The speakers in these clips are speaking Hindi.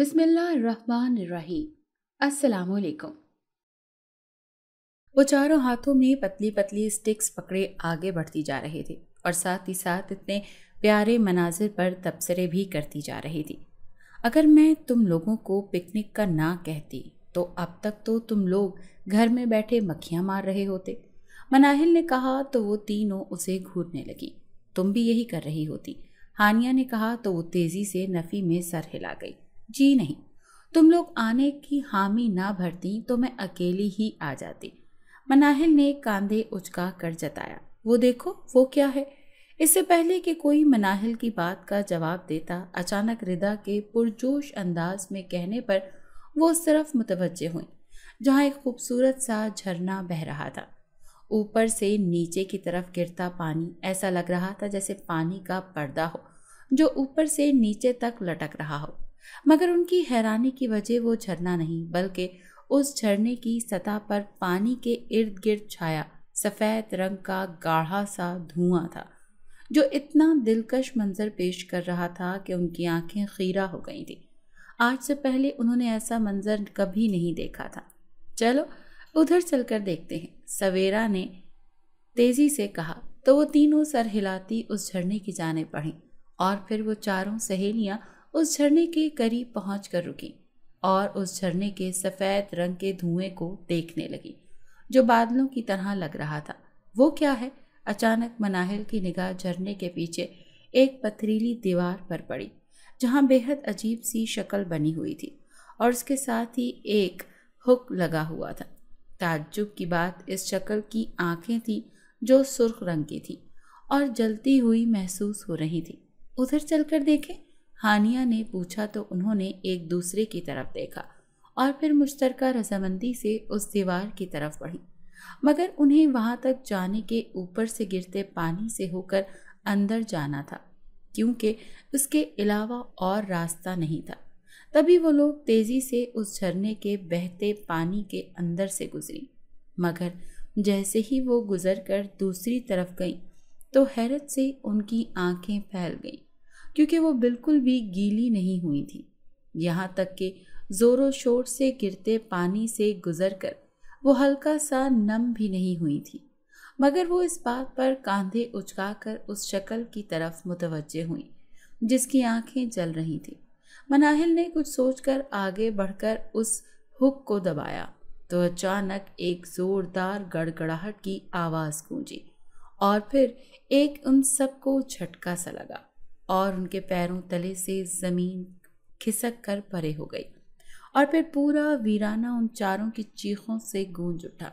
बिस्मिल्लाहिर्रहमानिर्रहीम अस्सलाम वो चारों हाथों में पतली पतली स्टिक्स पकड़े आगे बढ़ती जा रहे थे और साथ ही साथ इतने प्यारे मनाजिर पर तबसरे भी करती जा रही थी अगर मैं तुम लोगों को पिकनिक का ना कहती तो अब तक तो तुम लोग घर में बैठे मक्खियाँ मार रहे होते मनाहिल ने कहा तो वो तीनों उसे घूरने लगी तुम भी यही कर रही होती हानिया ने कहा तो वो तेज़ी से नफ़ी में सर हिला गई जी नहीं तुम लोग आने की हामी ना भरती तो मैं अकेली ही आ जाती मनाहिल ने कांधे उचका कर जताया वो देखो वो क्या है इससे पहले कि कोई मनाहिल की बात का जवाब देता अचानक रिदा के पुरजोश अंदाज में कहने पर वो उस तरफ मुतवजे हुई जहाँ एक खूबसूरत सा झरना बह रहा था ऊपर से नीचे की तरफ गिरता पानी ऐसा लग रहा था जैसे पानी का पर्दा हो जो ऊपर से नीचे तक लटक रहा हो मगर उनकी हैरानी की वजह वो झरना नहीं बल्कि उस झरने की सतह पर पानी के इर्द गिर्द छाया सफ़ेद रंग का गाढ़ा सा धुआं था जो इतना दिलकश मंजर पेश कर रहा था कि उनकी आंखें खीरा हो गई थी आज से पहले उन्होंने ऐसा मंजर कभी नहीं देखा था चलो उधर चलकर देखते हैं सवेरा ने तेज़ी से कहा तो वो तीनों सर हिलाती उस झरने की जाने पड़ी और फिर वो चारों सहेलियां उस झरने के करीब पहुँच कर रुकी और उस झरने के सफ़ेद रंग के धुएं को देखने लगी जो बादलों की तरह लग रहा था वो क्या है अचानक मनाहिल की निगाह झरने के पीछे एक पथरीली दीवार पर पड़ी जहाँ बेहद अजीब सी शक्ल बनी हुई थी और उसके साथ ही एक हुक लगा हुआ था ताज्जुब की बात इस शक्ल की आंखें थी जो सुर्ख रंग की थी और जलती हुई महसूस हो रही थी उधर चलकर देखें हानिया ने पूछा तो उन्होंने एक दूसरे की तरफ देखा और फिर मुश्तर रजामंदी से उस दीवार की तरफ बढ़ी मगर उन्हें वहाँ तक जाने के ऊपर से गिरते पानी से होकर अंदर जाना था क्योंकि उसके अलावा और रास्ता नहीं था तभी वो लोग तेज़ी से उस झरने के बहते पानी के अंदर से गुजरी मगर जैसे ही वो गुजर कर दूसरी तरफ गई तो हैरत से उनकी आंखें फैल गईं क्योंकि वो बिल्कुल भी गीली नहीं हुई थी यहाँ तक कि ज़ोरों शोर से गिरते पानी से गुजर कर वो हल्का सा नम भी नहीं हुई थी मगर वो इस बात पर कांधे कर उस शक्ल की तरफ मुतवजह हुई जिसकी आंखें जल रही थी मनाहिल ने कुछ सोचकर आगे बढ़कर उस हुक को दबाया तो अचानक एक ज़ोरदार गड़गड़ाहट की आवाज़ गूंजी और फिर एक उन सबको झटका सा लगा और उनके पैरों तले से ज़मीन खिसक कर परे हो गई और फिर पूरा वीराना उन चारों की चीखों से गूंज उठा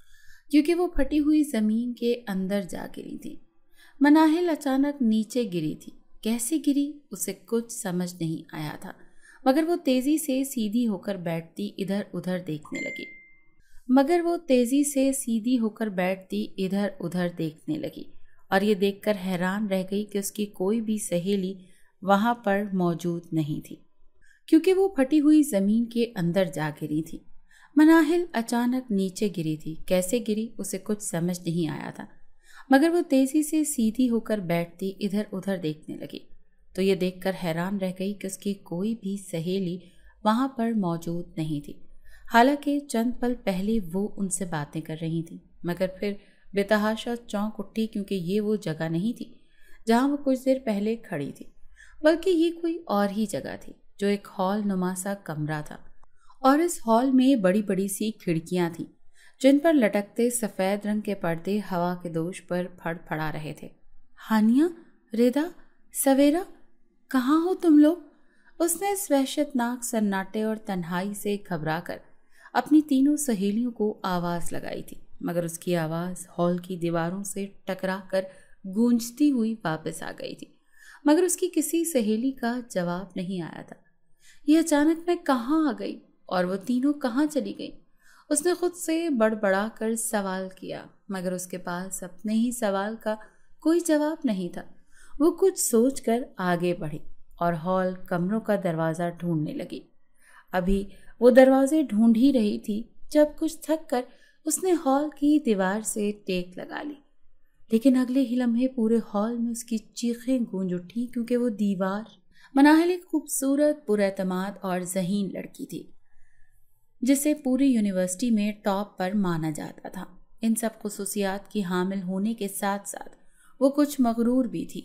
क्योंकि वो फटी हुई ज़मीन के अंदर जा गिरी थी मनाहिल अचानक नीचे गिरी थी कैसे गिरी उसे कुछ समझ नहीं आया था मगर वो तेज़ी से सीधी होकर बैठती इधर उधर देखने लगी मगर वो तेज़ी से सीधी होकर बैठती इधर उधर देखने लगी और ये देखकर हैरान रह गई कि उसकी कोई भी सहेली वहाँ पर मौजूद नहीं थी क्योंकि वो फटी हुई ज़मीन के अंदर जा गिरी थी मनाहिल अचानक नीचे गिरी थी कैसे गिरी उसे कुछ समझ नहीं आया था मगर वो तेज़ी से सीधी होकर बैठती इधर उधर देखने लगी तो ये देखकर हैरान रह गई कि उसकी कोई भी सहेली वहाँ पर मौजूद नहीं थी हालांकि चंद पल पहले वो उनसे बातें कर रही थी मगर फिर बेतहाशा चौंक उठी क्योंकि ये वो जगह नहीं थी जहाँ वो कुछ देर पहले खड़ी थी बल्कि ये कोई और ही जगह थी जो एक हॉल नुमासा कमरा था और इस हॉल में बड़ी बड़ी सी खिड़कियाँ थीं जिन पर लटकते सफ़ेद रंग के पर्दे हवा के दोष पर फड़फड़ा रहे थे हानिया रेदा सवेरा कहाँ हो तुम लोग उसने इस वहशतनाक सन्नाटे और तन्हाई से घबरा कर अपनी तीनों सहेलियों को आवाज़ लगाई थी मगर उसकी आवाज़ हॉल की दीवारों से टकरा कर गूंजती हुई वापस आ गई थी मगर उसकी किसी सहेली का जवाब नहीं आया था यह अचानक मैं कहाँ आ गई और वो तीनों कहाँ चली गई उसने खुद से बड़बड़ा कर सवाल किया मगर उसके पास अपने ही सवाल का कोई जवाब नहीं था वो कुछ सोच कर आगे बढ़ी और हॉल कमरों का दरवाज़ा ढूंढने लगी अभी वो दरवाजे ढूंढ ही रही थी जब कुछ थक कर उसने हॉल की दीवार से टेक लगा ली लेकिन अगले ही लम्हे पूरे हॉल में उसकी चीखें गूंज उठी क्योंकि वो दीवार मनाहल एक खूबसूरत पुरतमाद और जहीन लड़की थी जिसे पूरी यूनिवर्सिटी में टॉप पर माना जाता था इन सब खसूसियात की हामिल होने के साथ साथ वो कुछ मगरूर भी थी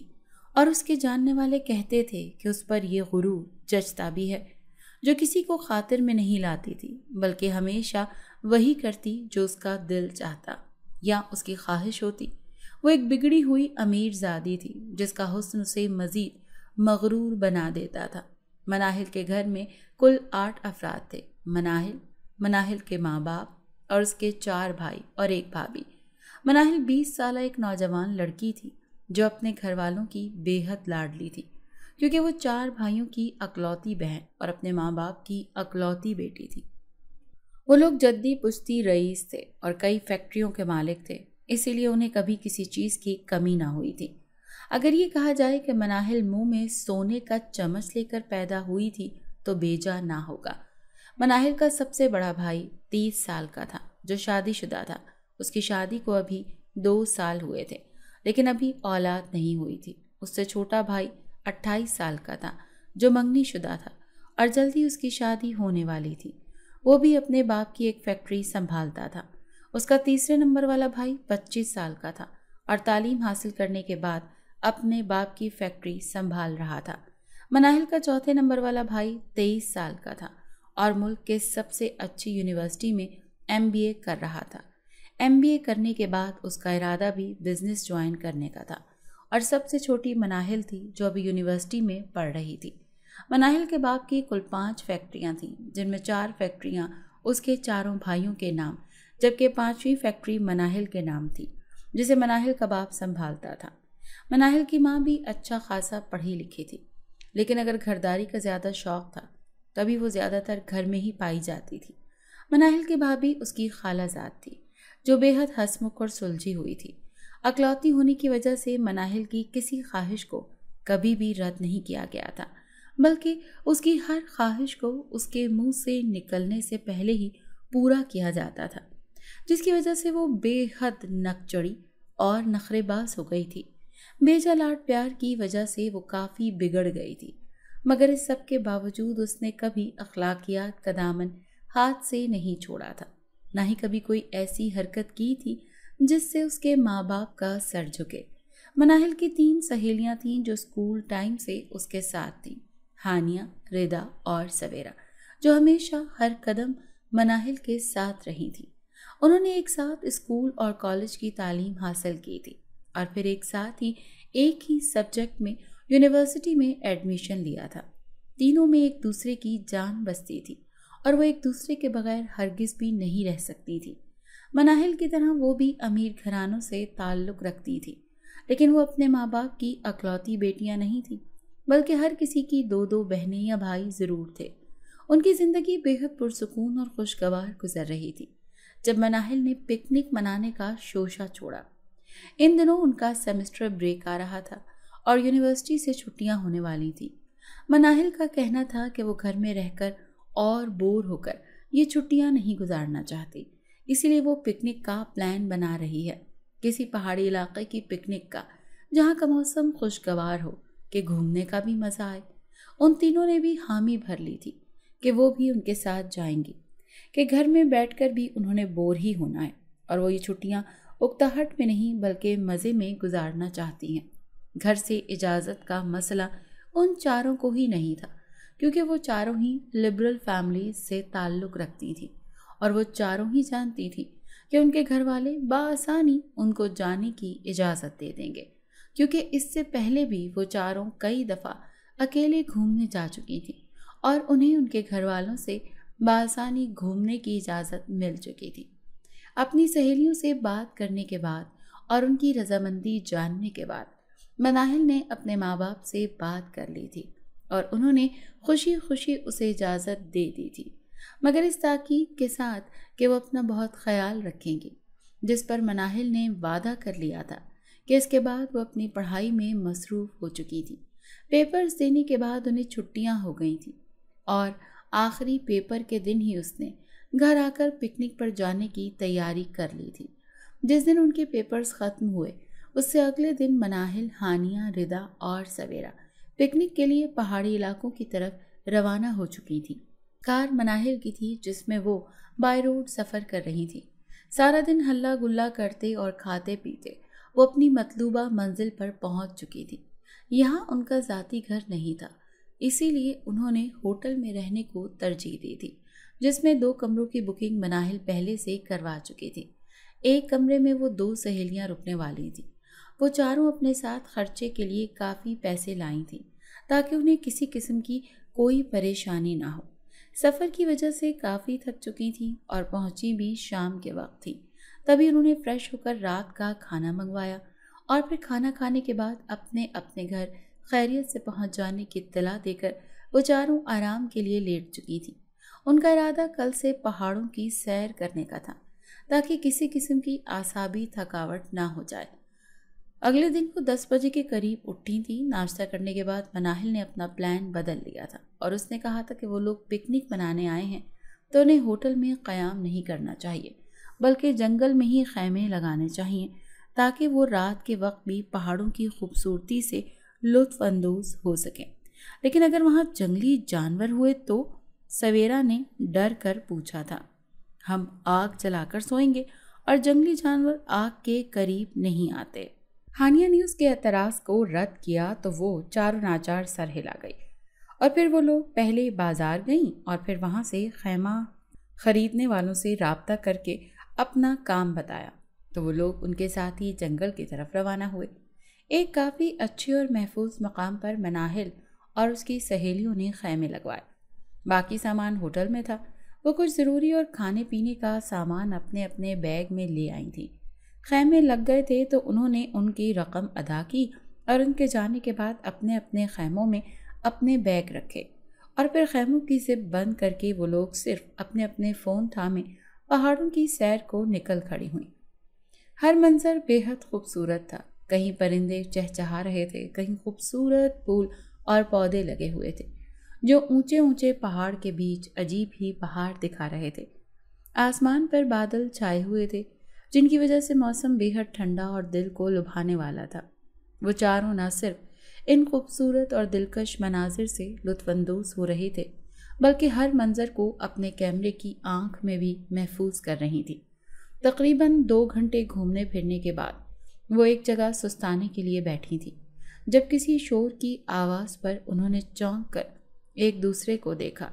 और उसके जानने वाले कहते थे कि उस पर यह गुरू जचता भी है जो किसी को खातिर में नहीं लाती थी बल्कि हमेशा वही करती जो उसका दिल चाहता या उसकी ख्वाहिश होती वो एक बिगड़ी हुई अमीर जादी थी जिसका हुस्न उसे मज़ीद मगरूर बना देता था मनाहिल के घर में कुल आठ अफराद थे मनाहिल मनाहिल के माँ बाप और उसके चार भाई और एक भाभी मनाहिल बीस साल एक नौजवान लड़की थी जो अपने घर वालों की बेहद लाडली थी क्योंकि वो चार भाइयों की अकलौती बहन और अपने माँ बाप की अकलौती बेटी थी वो लोग जद्दी पुश्ती रईस थे और कई फैक्ट्रियों के मालिक थे इसीलिए उन्हें कभी किसी चीज़ की कमी ना हुई थी अगर ये कहा जाए कि मनाहिल मुंह में सोने का चमच लेकर पैदा हुई थी तो बेजा ना होगा मनाहिल का सबसे बड़ा भाई तीस साल का था जो शादीशुदा था उसकी शादी को अभी दो साल हुए थे लेकिन अभी औलाद नहीं हुई थी उससे छोटा भाई अट्ठाईस साल का था जो शुदा था और जल्दी उसकी शादी होने वाली थी वो भी अपने बाप की एक फैक्ट्री संभालता था उसका तीसरे नंबर वाला भाई पच्चीस साल का था और तालीम हासिल करने के बाद अपने बाप की फैक्ट्री संभाल रहा था मनाहिल का चौथे नंबर वाला भाई तेईस साल का था और मुल्क के सबसे अच्छी यूनिवर्सिटी में एम कर रहा था एम करने के बाद उसका इरादा भी बिज़नेस ज्वाइन करने का था और सबसे छोटी मनाहिल थी जो अभी यूनिवर्सिटी में पढ़ रही थी मनाहिल के बाप की कुल पाँच फैक्ट्रियाँ थीं जिनमें चार फैक्ट्रियाँ उसके चारों भाइयों के नाम जबकि पाँचवीं फैक्ट्री मनाहिल के नाम थी जिसे मनाहिल का बाप संभालता था मनाहिल की माँ भी अच्छा खासा पढ़ी लिखी थी लेकिन अगर घरदारी का ज़्यादा शौक था तभी वो ज़्यादातर घर में ही पाई जाती थी मनाहिल की भाभी उसकी खालाजात थी जो बेहद हंसमुख और सुलझी हुई थी अकलौती होने की वजह से मनाहिल की किसी ख्वाहिश को कभी भी रद्द नहीं किया गया था बल्कि उसकी हर ख्वाहिश को उसके मुंह से निकलने से पहले ही पूरा किया जाता था जिसकी वजह से वो बेहद नकचड़ी और नखरेबाज हो गई थी बेजा प्यार की वजह से वो काफ़ी बिगड़ गई थी मगर इस सब के बावजूद उसने कभी अखलाकियात का दामन हाथ से नहीं छोड़ा था ना ही कभी कोई ऐसी हरकत की थी जिससे उसके माँ बाप का सर झुके मनाहिल की तीन सहेलियाँ थीं जो स्कूल टाइम से उसके साथ थीं हानिया रिदा और सवेरा जो हमेशा हर कदम मनाहिल के साथ रही थी उन्होंने एक साथ स्कूल और कॉलेज की तालीम हासिल की थी और फिर एक साथ ही एक ही सब्जेक्ट में यूनिवर्सिटी में एडमिशन लिया था तीनों में एक दूसरे की जान बसती थी और वो एक दूसरे के बगैर हरगिज भी नहीं रह सकती थी मनाहिल की तरह वो भी अमीर घरानों से ताल्लुक़ रखती थी लेकिन वो अपने माँ बाप की अकलौती बेटियाँ नहीं थीं बल्कि हर किसी की दो दो बहनें या भाई ज़रूर थे उनकी ज़िंदगी बेहद पुरसकून और खुशगवार गुजर रही थी जब मनाहिल ने पिकनिक मनाने का शोशा छोड़ा इन दिनों उनका सेमेस्टर ब्रेक आ रहा था और यूनिवर्सिटी से छुट्टियां होने वाली थी मनाहिल का कहना था कि वो घर में रहकर और बोर होकर ये छुट्टियां नहीं गुजारना चाहती इसीलिए वो पिकनिक का प्लान बना रही है किसी पहाड़ी इलाके की पिकनिक का जहाँ का मौसम खुशगवार हो कि घूमने का भी मज़ा आए उन तीनों ने भी हामी भर ली थी कि वो भी उनके साथ जाएंगी कि घर में बैठकर भी उन्होंने बोर ही होना है और वो ये छुट्टियाँ उकताहट में नहीं बल्कि मज़े में गुजारना चाहती हैं घर से इजाज़त का मसला उन चारों को ही नहीं था क्योंकि वो चारों ही लिबरल फैमिली से ताल्लुक़ रखती थी और वो चारों ही जानती थी कि उनके घर वाले बासानी उनको जाने की इजाज़त दे देंगे क्योंकि इससे पहले भी वो चारों कई दफ़ा अकेले घूमने जा चुकी थी और उन्हें उनके घर वालों से बासानी घूमने की इजाज़त मिल चुकी थी अपनी सहेलियों से बात करने के बाद और उनकी रजामंदी जानने के बाद मनाहिल ने अपने माँ बाप से बात कर ली थी और उन्होंने खुशी खुशी उसे इजाज़त दे दी थी मगर इस ताकीद के साथ कि वो अपना बहुत ख्याल रखेंगी जिस पर मनाहिल ने वादा कर लिया था कि इसके बाद वो अपनी पढ़ाई में मसरूफ़ हो चुकी थी पेपर्स देने के बाद उन्हें छुट्टियां हो गई थी और आखिरी पेपर के दिन ही उसने घर आकर पिकनिक पर जाने की तैयारी कर ली थी जिस दिन उनके पेपर्स ख़त्म हुए उससे अगले दिन मनाहिल हानिया रिदा और सवेरा पिकनिक के लिए पहाड़ी इलाकों की तरफ रवाना हो चुकी थी कार मनाहिल की थी जिसमें वो बाय रोड सफ़र कर रही थी सारा दिन हल्ला गुल्ला करते और खाते पीते वो अपनी मतलूबा मंजिल पर पहुंच चुकी थी यहाँ उनका ज़ाती घर नहीं था इसीलिए उन्होंने होटल में रहने को तरजीह दी थी जिसमें दो कमरों की बुकिंग मनाहिल पहले से करवा चुकी थी एक कमरे में वो दो सहेलियाँ रुकने वाली थीं वो चारों अपने साथ खर्चे के लिए काफ़ी पैसे लाई थीं ताकि उन्हें किसी किस्म की कोई परेशानी ना हो सफ़र की वजह से काफ़ी थक चुकी थीं और पहुंची भी शाम के वक्त थी तभी उन्होंने फ्रेश होकर रात का खाना मंगवाया और फिर खाना खाने के बाद अपने अपने घर खैरियत से पहुंच जाने की इतला देकर वो चारों आराम के लिए लेट चुकी थी उनका इरादा कल से पहाड़ों की सैर करने का था ताकि किसी किस्म की आसाबी थकावट ना हो जाए अगले दिन को दस बजे के करीब उठी थी नाश्ता करने के बाद मनाहिल ने अपना प्लान बदल लिया था और उसने कहा था कि वो लोग पिकनिक मनाने आए हैं तो उन्हें होटल में क़याम नहीं करना चाहिए बल्कि जंगल में ही खैमे लगाने चाहिए ताकि वो रात के वक्त भी पहाड़ों की खूबसूरती से लुफानंदोज़ हो सकें लेकिन अगर वहाँ जंगली जानवर हुए तो सवेरा ने डर कर पूछा था हम आग जलाकर सोएंगे और जंगली जानवर आग के करीब नहीं आते हानिया ने उसके एतराज़ को रद्द किया तो वो चारों नाचार सर हिला गई और फिर वो लोग पहले बाज़ार गईं और फिर वहाँ से खैमा ख़रीदने वालों से रबता करके अपना काम बताया तो वो लोग उनके साथ ही जंगल की तरफ रवाना हुए एक काफ़ी अच्छे और महफूज मकाम पर मनाहिल और उसकी सहेलियों ने खैमे लगवाए बाकी सामान होटल में था वो कुछ ज़रूरी और खाने पीने का सामान अपने अपने बैग में ले आई थी खैमे लग गए थे तो उन्होंने उनकी रकम अदा की और उनके जाने के बाद अपने अपने खैमों में अपने बैग रखे और फिर खैमों की जिप बंद करके वो लोग सिर्फ अपने अपने फ़ोन थामे पहाड़ों की सैर को निकल खड़ी हुई हर मंजर बेहद खूबसूरत था कहीं परिंदे चहचहा रहे थे कहीं खूबसूरत फूल और पौधे लगे हुए थे जो ऊंचे ऊंचे पहाड़ के बीच अजीब ही पहाड़ दिखा रहे थे आसमान पर बादल छाए हुए थे जिनकी वजह से मौसम बेहद ठंडा और दिल को लुभाने वाला था वो चारों न सिर्फ इन खूबसूरत और दिलकश मनाजिर से लुत्फानंदोज हो रहे थे बल्कि हर मंज़र को अपने कैमरे की आंख में भी महफूज कर रही थी तकरीबन दो घंटे घूमने फिरने के बाद वो एक जगह सुस्ताने के लिए बैठी थी जब किसी शोर की आवाज़ पर उन्होंने चौंक कर एक दूसरे को देखा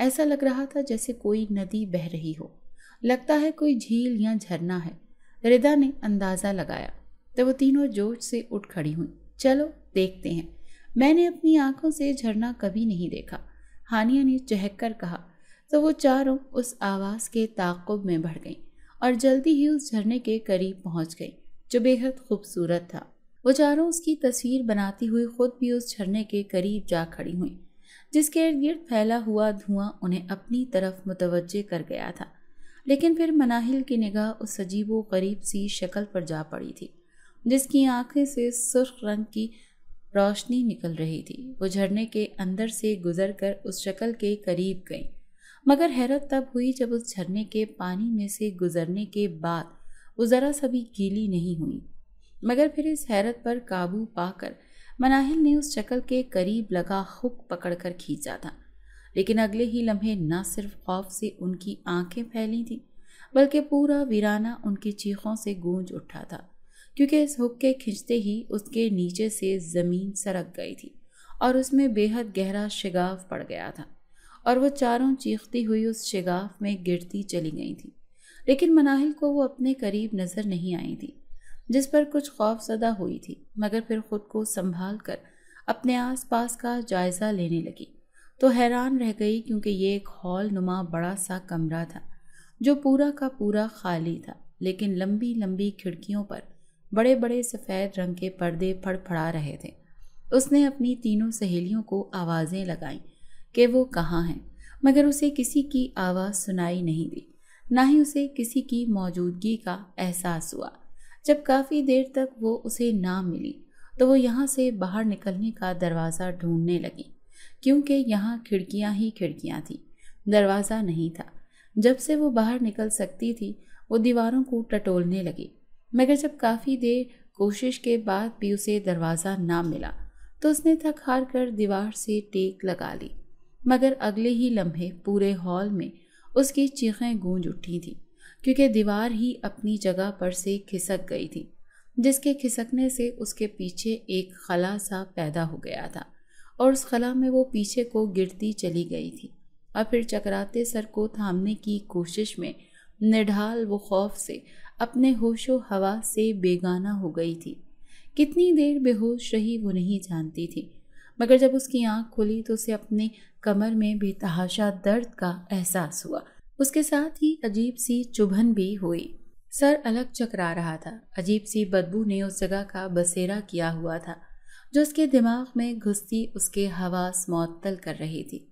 ऐसा लग रहा था जैसे कोई नदी बह रही हो लगता है कोई झील या झरना है रिदा ने अंदाज़ा लगाया तो वो तीनों जोश से उठ खड़ी हुई चलो देखते हैं मैंने अपनी आंखों से झरना कभी नहीं देखा हानिया ने चहक कर कहा तो वो चारों उस आवाज़ के ताकुब में बढ़ गईं और जल्दी ही उस झरने के करीब पहुंच गईं जो बेहद खूबसूरत था वो चारों उसकी तस्वीर बनाती हुई खुद भी उस झरने के करीब जा खड़ी हुई जिसके इर्द गिर्द फैला हुआ धुआं उन्हें अपनी तरफ मुतवजह कर गया था लेकिन फिर मनाहिल की निगाह उस अजीब व गरीब सी शक्ल पर जा पड़ी थी जिसकी आंखें से सुर्ख रंग की रोशनी निकल रही थी वो झरने के अंदर से गुजर कर उस शक्ल के करीब गई मगर हैरत तब हुई जब उस झरने के पानी में से गुजरने के बाद वो ज़रा सभी गीली नहीं हुई मगर फिर इस हैरत पर काबू पाकर मनाहिल ने उस शक्ल के करीब लगा हुक कर खींचा था लेकिन अगले ही लम्हे न सिर्फ खौफ से उनकी आंखें फैली थीं बल्कि पूरा वीराना उनकी चीखों से गूंज उठा था क्योंकि इस के खींचते ही उसके नीचे से ज़मीन सरक गई थी और उसमें बेहद गहरा शिगाफ पड़ गया था और वो चारों चीखती हुई उस शिगाफ में गिरती चली गई थी लेकिन मनाहिल को वो अपने करीब नज़र नहीं आई थी जिस पर कुछ खौफजदा हुई थी मगर फिर खुद को संभाल कर अपने आस पास का जायज़ा लेने लगी तो हैरान रह गई क्योंकि ये एक हॉल नुमा बड़ा सा कमरा था जो पूरा का पूरा खाली था लेकिन लंबी लंबी खिड़कियों पर बड़े बड़े सफ़ेद रंग के पर्दे फड़फड़ा रहे थे उसने अपनी तीनों सहेलियों को आवाज़ें लगाईं कि वो कहाँ हैं मगर उसे किसी की आवाज़ सुनाई नहीं दी ना ही उसे किसी की मौजूदगी का एहसास हुआ जब काफ़ी देर तक वो उसे ना मिली तो वो यहाँ से बाहर निकलने का दरवाज़ा ढूंढने लगी क्योंकि यहाँ खिड़कियाँ ही खिड़कियाँ थीं दरवाज़ा नहीं था जब से वो बाहर निकल सकती थी वो दीवारों को टटोलने लगी मगर जब काफ़ी देर कोशिश के बाद भी उसे दरवाज़ा ना मिला तो उसने थक हार कर दीवार से टेक लगा ली मगर अगले ही लम्हे पूरे हॉल में उसकी चीखें गूंज उठी थी क्योंकि दीवार ही अपनी जगह पर से खिसक गई थी जिसके खिसकने से उसके पीछे एक खला सा पैदा हो गया था और उस खला में वो पीछे को गिरती चली गई थी और फिर चकराते सर को थामने की कोशिश में निढाल वो खौफ से अपने होशो हवा से बेगाना हो गई थी कितनी देर बेहोश रही वो नहीं जानती थी मगर जब उसकी आंख खुली तो उसे अपने कमर में बेतहाशा दर्द का एहसास हुआ उसके साथ ही अजीब सी चुभन भी हुई सर अलग चकरा रहा था अजीब सी बदबू ने उस जगह का बसेरा किया हुआ था जो उसके दिमाग में घुसती उसके हवास मअतल कर रही थी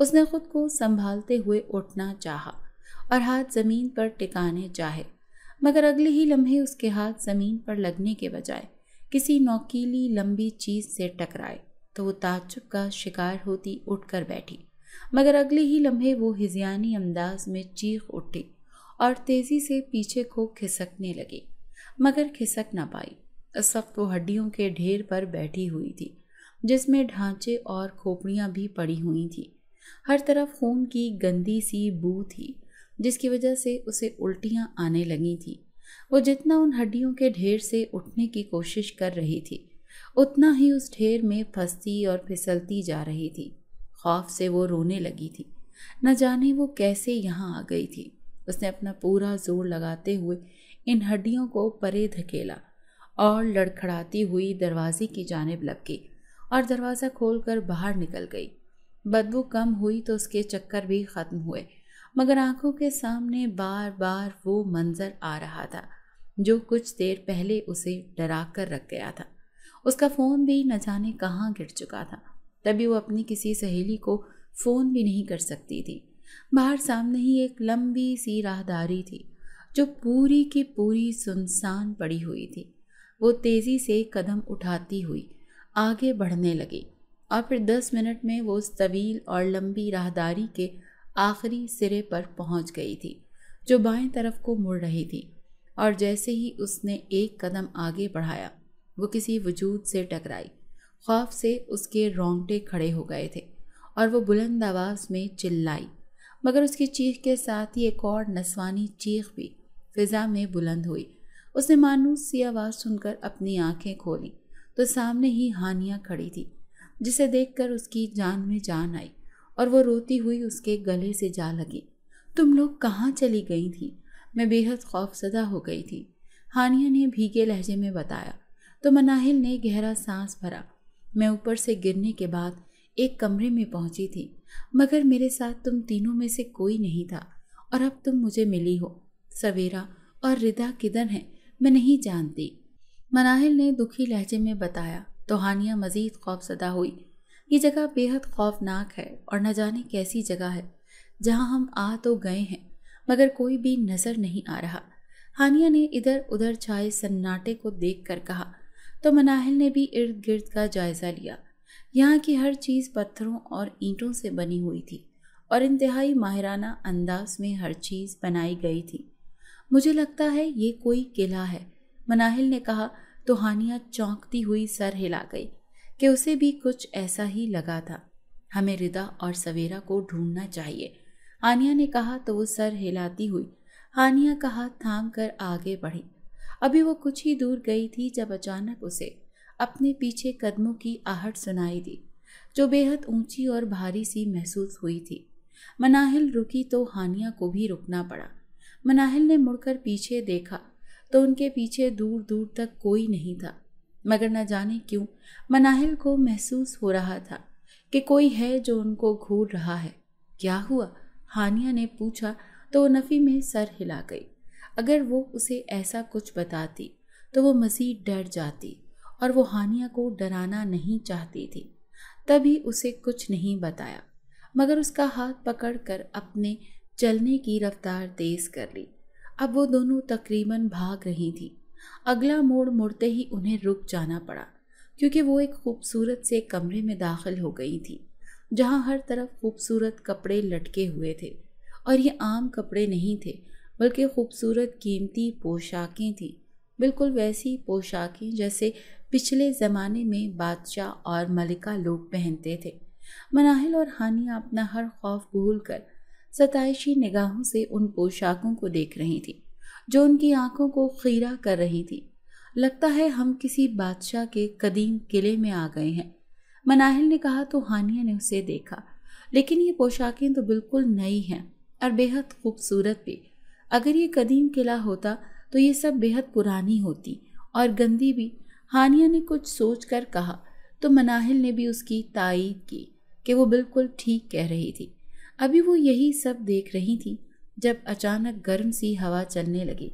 उसने खुद को संभालते हुए उठना चाहा और हाथ ज़मीन पर टिकाने चाहे मगर अगले ही लम्हे उसके हाथ ज़मीन पर लगने के बजाय किसी नौकीली लंबी चीज़ से टकराए तो वो ताजुब का शिकार होती उठकर बैठी मगर अगले ही लम्हे वो हिजियानी अंदाज में चीख उठी और तेज़ी से पीछे को खिसकने लगी मगर खिसक ना पाई इस वक्त वो हड्डियों के ढेर पर बैठी हुई थी जिसमें ढांचे और खोपड़ियाँ भी पड़ी हुई थी हर तरफ खून की गंदी सी बू थी जिसकी वजह से उसे उल्टियाँ आने लगी थीं वो जितना उन हड्डियों के ढेर से उठने की कोशिश कर रही थी उतना ही उस ढेर में फंसती और फिसलती जा रही थी खौफ से वो रोने लगी थी न जाने वो कैसे यहाँ आ गई थी उसने अपना पूरा जोर लगाते हुए इन हड्डियों को परे धकेला और लड़खड़ाती हुई दरवाजे की जानब लपकी और दरवाज़ा खोलकर बाहर निकल गई बदबू कम हुई तो उसके चक्कर भी ख़त्म हुए मगर आंखों के सामने बार बार वो मंज़र आ रहा था जो कुछ देर पहले उसे डरा कर रख गया था उसका फ़ोन भी न जाने कहाँ गिर चुका था तभी वो अपनी किसी सहेली को फ़ोन भी नहीं कर सकती थी बाहर सामने ही एक लंबी सी राहदारी थी जो पूरी की पूरी सुनसान पड़ी हुई थी वो तेज़ी से कदम उठाती हुई आगे बढ़ने लगी और फिर दस मिनट में वो उस तवील और लंबी राहदारी के आखिरी सिरे पर पहुंच गई थी जो बाएं तरफ को मुड़ रही थी और जैसे ही उसने एक कदम आगे बढ़ाया वो किसी वजूद से टकराई खौफ से उसके रोंगटे खड़े हो गए थे और वो बुलंद आवाज़ में चिल्लाई मगर उसकी चीख के साथ ही एक और नस्वानी चीख भी फिज़ा में बुलंद हुई उसने मानूस सी आवाज़ सुनकर अपनी आंखें खोली तो सामने ही हानिया खड़ी थी जिसे देखकर उसकी जान में जान आई और वो रोती हुई उसके गले से जा लगी तुम लोग कहाँ चली गई थी मैं बेहद खौफजदा हो गई थी हानिया ने भीगे लहजे में बताया तो मनाहिल ने गहरा सांस भरा मैं ऊपर से गिरने के बाद एक कमरे में पहुंची थी मगर मेरे साथ तुम तीनों में से कोई नहीं था और अब तुम मुझे मिली हो सवेरा और रिदा किधर हैं मैं नहीं जानती मनाहिल ने दुखी लहजे में बताया तो हानिया मज़ीद खौफजदा हुई ये जगह बेहद खौफनाक है और न जाने कैसी जगह है जहाँ हम आ तो गए हैं मगर कोई भी नज़र नहीं आ रहा हानिया ने इधर उधर छाए सन्नाटे को देख कर कहा तो मनाहिल ने भी इर्द गिर्द का जायज़ा लिया यहाँ की हर चीज़ पत्थरों और ईंटों से बनी हुई थी और इंतहाई माहिराना अंदाज में हर चीज़ बनाई गई थी मुझे लगता है ये कोई किला है मनाहिल ने कहा तो हानिया चौंकती हुई सर हिला गई कि उसे भी कुछ ऐसा ही लगा था हमें रिदा और सवेरा को ढूंढना चाहिए आनिया ने कहा तो वो सर हिलाती हुई आनिया का हाथ थाम कर आगे बढ़ी अभी वो कुछ ही दूर गई थी जब अचानक उसे अपने पीछे कदमों की आहट सुनाई दी जो बेहद ऊंची और भारी सी महसूस हुई थी मनाहिल रुकी तो हानिया को भी रुकना पड़ा मनाहिल ने मुड़कर पीछे देखा तो उनके पीछे दूर दूर तक कोई नहीं था मगर न जाने क्यों मनाहिल को महसूस हो रहा था कि कोई है जो उनको घूर रहा है क्या हुआ हानिया ने पूछा तो वो नफ़ी में सर हिला गई अगर वो उसे ऐसा कुछ बताती तो वो मज़ीद डर जाती और वो हानिया को डराना नहीं चाहती थी तभी उसे कुछ नहीं बताया मगर उसका हाथ पकड़कर अपने चलने की रफ्तार तेज़ कर ली अब वो दोनों तकरीबन भाग रही थी अगला मोड़ मुड़ते ही उन्हें रुक जाना पड़ा क्योंकि वो एक खूबसूरत से कमरे में दाखिल हो गई थी जहाँ हर तरफ खूबसूरत कपड़े लटके हुए थे और ये आम कपड़े नहीं थे बल्कि खूबसूरत कीमती पोशाकें थीं बिल्कुल वैसी पोशाकें जैसे पिछले ज़माने में बादशाह और मलिका लोग पहनते थे मनाहिल और हानिया अपना हर खौफ भूल कर सताइशी निगाहों से उन पोशाकों को देख रही थी जो उनकी आंखों को खीरा कर रही थी लगता है हम किसी बादशाह के कदीम किले में आ गए हैं मनाहिल ने कहा तो हानिया ने उसे देखा लेकिन ये पोशाकें तो बिल्कुल नई हैं और बेहद खूबसूरत भी अगर ये कदीम किला होता तो ये सब बेहद पुरानी होती और गंदी भी हानिया ने कुछ सोच कर कहा तो मनाहिल ने भी उसकी तायीद की कि वो बिल्कुल ठीक कह रही थी अभी वो यही सब देख रही थी जब अचानक गर्म सी हवा चलने लगी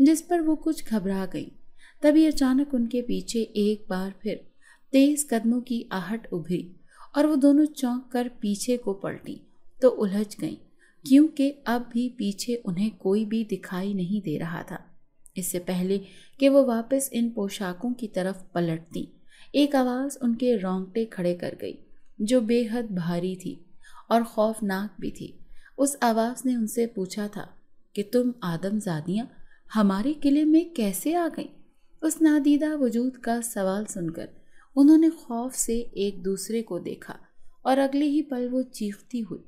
जिस पर वो कुछ घबरा गई तभी अचानक उनके पीछे एक बार फिर तेज कदमों की आहट उभरी और वो दोनों चौंक कर पीछे को पलटी तो उलझ गईं क्योंकि अब भी पीछे उन्हें कोई भी दिखाई नहीं दे रहा था इससे पहले कि वो वापस इन पोशाकों की तरफ पलटती एक आवाज़ उनके रोंगटे खड़े कर गई जो बेहद भारी थी और खौफनाक भी थी उस आवाज़ ने उनसे पूछा था कि तुम आदमजादियाँ हमारे किले में कैसे आ गईं उस नादीदा वजूद का सवाल सुनकर उन्होंने खौफ से एक दूसरे को देखा और अगले ही पल वो चीखती हुई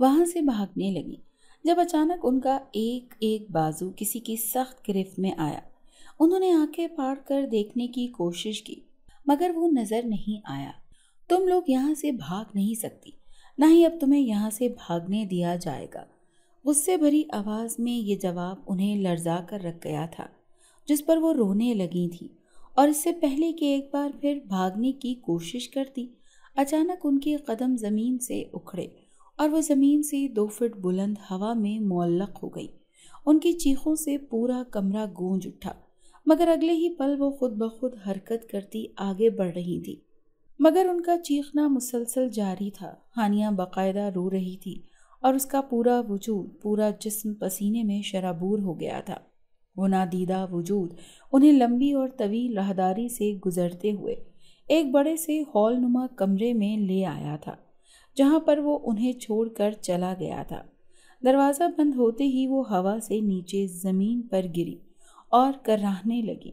वहाँ से भागने लगी जब अचानक उनका एक एक बाजू किसी की सख्त गिरफ्त में आया उन्होंने आंखें फाड़ कर देखने की कोशिश की मगर वो नज़र नहीं आया तुम लोग यहाँ से भाग नहीं सकती ना ही अब तुम्हें यहाँ से भागने दिया जाएगा गुस्से भरी आवाज़ में ये जवाब उन्हें लर्जा कर रख गया था जिस पर वो रोने लगी थी और इससे पहले कि एक बार फिर भागने की कोशिश करती अचानक उनके कदम ज़मीन से उखड़े और वो ज़मीन से दो फिट बुलंद हवा में मुल्लक हो गई उनकी चीखों से पूरा कमरा गूंज उठा मगर अगले ही पल वो खुद ब खुद हरकत करती आगे बढ़ रही थी मगर उनका चीखना मुसलसल जारी था हानिया बाकायदा रो रही थी और उसका पूरा वजूद पूरा जिस्म पसीने में शराबूर हो गया था वो नादीदा वजूद उन्हें लंबी और तवील राहदारी से गुजरते हुए एक बड़े से हॉल नुमा कमरे में ले आया था जहाँ पर वो उन्हें छोड़कर चला गया था दरवाज़ा बंद होते ही वो हवा से नीचे ज़मीन पर गिरी और कराहने लगी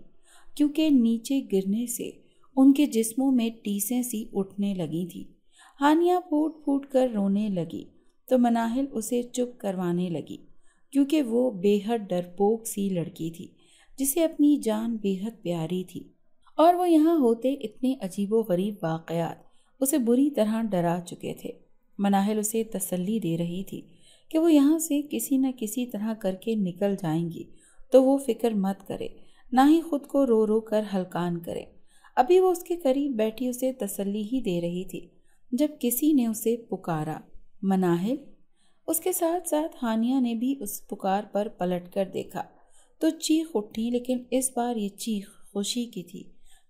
क्योंकि नीचे गिरने से उनके जिस्मों में टीसें सी उठने लगी थी हानिया फूट फूट कर रोने लगी तो मनाहिल उसे चुप करवाने लगी क्योंकि वो बेहद डरपोक सी लड़की थी जिसे अपनी जान बेहद प्यारी थी और वो यहाँ होते इतने अजीबो गरीब वाक़ात उसे बुरी तरह डरा चुके थे मनाहिल उसे तसल्ली दे रही थी कि वो यहाँ से किसी न किसी तरह करके निकल जाएंगी तो वो फ़िक्र मत करे ना ही ख़ुद को रो रो कर हलकान करे अभी वो उसके करीब बैठी उसे तसल्ली ही दे रही थी जब किसी ने उसे पुकारा मनाहिल उसके साथ साथ हानिया ने भी उस पुकार पर पलट कर देखा तो चीख उठी लेकिन इस बार ये चीख खुशी की थी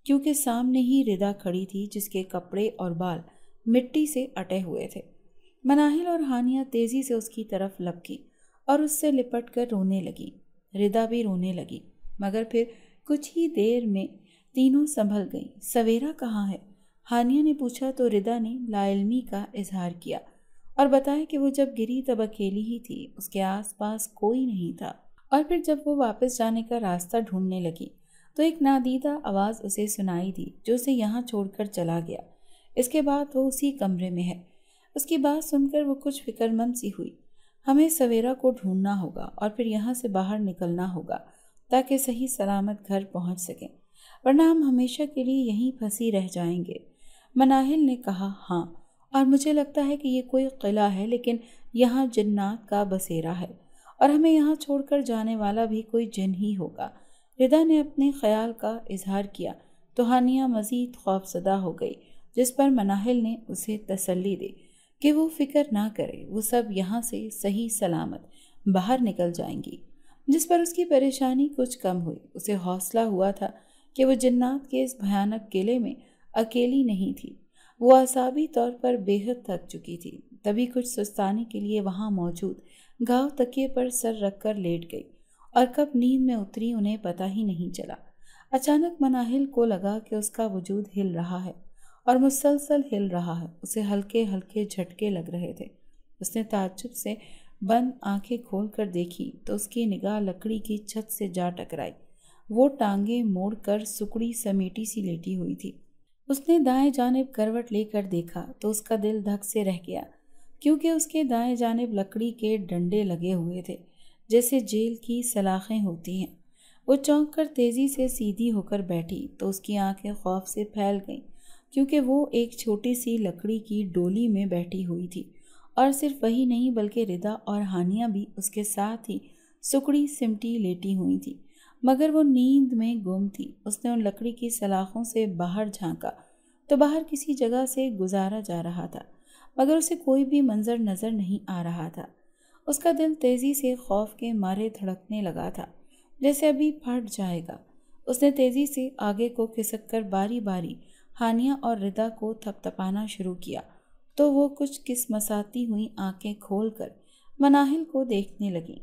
क्योंकि सामने ही रिदा खड़ी थी जिसके कपड़े और बाल मिट्टी से अटे हुए थे मनाहिल और हानिया तेज़ी से उसकी तरफ लपकी और उससे लिपट कर रोने लगी रिदा भी रोने लगी मगर फिर कुछ ही देर में तीनों संभल गईं सवेरा कहाँ है हानिया ने पूछा तो रिदा ने लाइलमी का इजहार किया और बताया कि वो जब गिरी तब अकेली ही थी उसके आसपास कोई नहीं था और फिर जब वो वापस जाने का रास्ता ढूंढने लगी तो एक नादीदा आवाज़ उसे सुनाई दी जो उसे यहाँ छोड़कर चला गया इसके बाद वो उसी कमरे में है उसकी बात सुनकर वो कुछ फिक्रमंद सी हुई हमें सवेरा को ढूंढना होगा और फिर यहाँ से बाहर निकलना होगा ताकि सही सलामत घर पहुँच सकें वरना हम हमेशा के लिए यहीं फंसी रह जाएंगे मनाहिल ने कहा हाँ और मुझे लगता है कि ये कोई किला है लेकिन यहाँ जन्नात का बसेरा है और हमें यहाँ छोड़कर जाने वाला भी कोई जिन ही होगा रिदा ने अपने ख्याल का इजहार किया तो हानिया मज़ीद खौफसदा हो गई जिस पर मनाहिल ने उसे तसल्ली दी कि वो फ़िक्र ना करे वो सब यहाँ से सही सलामत बाहर निकल जाएंगी जिस पर उसकी परेशानी कुछ कम हुई उसे हौसला हुआ था कि वो जन्नात के इस भयानक किले में अकेली नहीं थी वो असाबी तौर पर बेहद थक चुकी थी तभी कुछ सुस्ताने के लिए वहाँ मौजूद गाँव तकिए पर सर रख कर लेट गई और कब नींद में उतरी उन्हें पता ही नहीं चला अचानक मनाहिल को लगा कि उसका वजूद हिल रहा है और मुसलसल हिल रहा है उसे हल्के हल्के झटके लग रहे थे उसने ताजुब से बंद आंखें खोलकर देखी तो उसकी निगाह लकड़ी की छत से जा टकराई वो टांगे कर सुकड़ी समेटी सी लेटी हुई थी उसने दाएं जानब करवट लेकर देखा तो उसका दिल धक से रह गया क्योंकि उसके दाएं जानब लकड़ी के डंडे लगे हुए थे जैसे जेल की सलाखें होती हैं वो चौंक कर तेज़ी से सीधी होकर बैठी तो उसकी आंखें खौफ से फैल गईं क्योंकि वो एक छोटी सी लकड़ी की डोली में बैठी हुई थी और सिर्फ वही नहीं बल्कि रिदा और हानिया भी उसके साथ ही सुकड़ी सिमटी लेटी हुई थी मगर वो नींद में गुम थी उसने उन लकड़ी की सलाखों से बाहर झांका तो बाहर किसी जगह से गुजारा जा रहा था मगर उसे कोई भी मंजर नज़र नहीं आ रहा था उसका दिल तेज़ी से खौफ के मारे धड़कने लगा था जैसे अभी फट जाएगा उसने तेज़ी से आगे को खिसक कर बारी बारी हानिया और रिदा को थपथपाना शुरू किया तो वो कुछ किस्मसाती हुई आंखें खोलकर मनाहिल को देखने लगीं